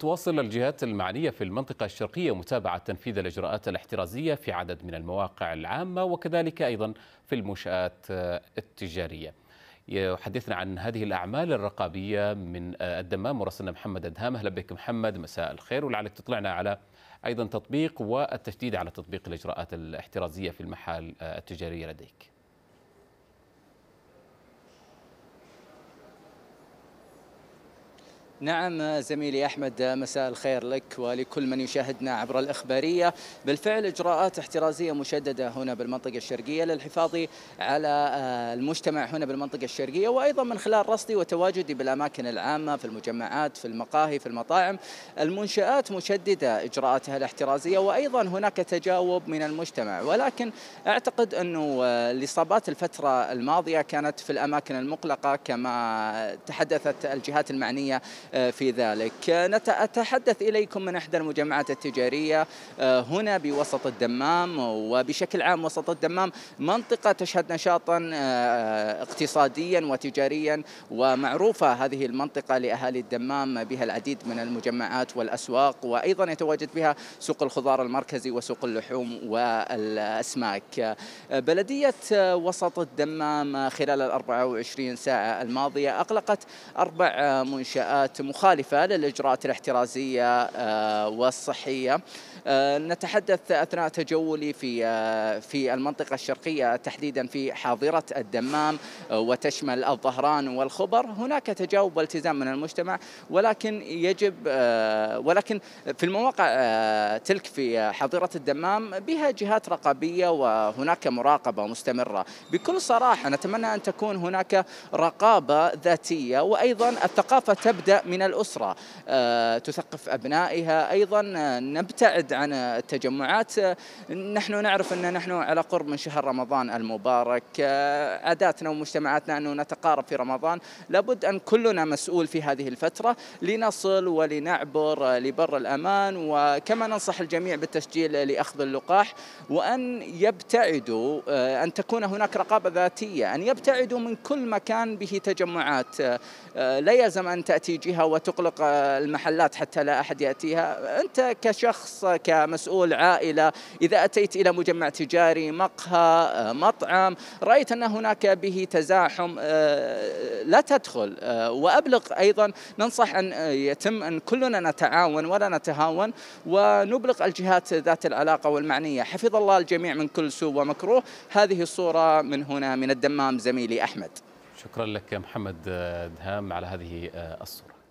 تواصل الجهات المعنية في المنطقة الشرقية متابعة تنفيذ الإجراءات الاحترازية في عدد من المواقع العامة وكذلك أيضا في المنشآت التجارية حدثنا عن هذه الأعمال الرقابية من الدمام مراسلنا محمد أدهام أهلا بك محمد مساء الخير ولعلك تطلعنا على أيضا تطبيق والتشديد على تطبيق الإجراءات الاحترازية في المحال التجارية لديك نعم زميلي أحمد مساء الخير لك ولكل من يشاهدنا عبر الإخبارية بالفعل إجراءات احترازية مشددة هنا بالمنطقة الشرقية للحفاظ على آه، المجتمع هنا بالمنطقة الشرقية وأيضا من خلال رصدي وتواجدي بالأماكن العامة في المجمعات في المقاهي في المطاعم المنشآت مشددة إجراءاتها الاحترازية وأيضا هناك تجاوب من المجتمع ولكن أعتقد أنه الإصابات آه، الفترة الماضية كانت في الأماكن المقلقه كما تحدثت الجهات المعنية آه، في ذلك أتحدث إليكم من إحدى المجمعات التجارية آه، هنا بوسط الدمام وبشكل عام وسط الدمام منطقة تشهد نشاطا آه، اقتصاديا وتجاريا ومعروفة هذه المنطقة لأهالي الدمام بها العديد من المجمعات والأسواق وأيضا يتواجد بها سوق الخضار المركزي وسوق اللحوم والأسماك بلدية وسط الدمام خلال ال 24 ساعة الماضية أغلقت أربع منشآت مخالفة للإجراءات الاحترازية آه، والصحية آه، نتحدث أثناء تجولي في آه، في المنطقة الشرقية تحديدا في حاضرة الدمام وتشمل الظهران والخبر هناك تجاوب والتزام من المجتمع ولكن يجب ولكن في المواقع تلك في حاضرة الدمام بها جهات رقابية وهناك مراقبة مستمرة بكل صراحة نتمنى أن تكون هناك رقابة ذاتية وأيضا الثقافة تبدأ من الأسرة آه، تثقف أبنائها أيضا آه، نبتعد عن التجمعات نحن نعرف أن نحن على قرب من شهر رمضان المبارك آه، عاداتنا ومجتمعاتنا أنه نتقارب في رمضان لابد أن كلنا مسؤول في هذه الفترة لنصل ولنعبر لبر الأمان وكما ننصح الجميع بالتسجيل لأخذ اللقاح وأن يبتعدوا أن تكون هناك رقابة ذاتية أن يبتعدوا من كل مكان به تجمعات لا يلزم أن تأتي جهة فيها وتقلق المحلات حتى لا أحد يأتيها أنت كشخص كمسؤول عائلة إذا أتيت إلى مجمع تجاري مقهى مطعم رأيت أن هناك به تزاحم آه، لا تدخل آه، وأبلغ أيضا ننصح أن آه، يتم أن كلنا نتعاون ولا نتهاون ونبلغ الجهات ذات العلاقة والمعنية حفظ الله الجميع من كل سوء ومكروه هذه الصورة من هنا من الدمام زميلي أحمد شكرا لك محمد دهام على هذه الصورة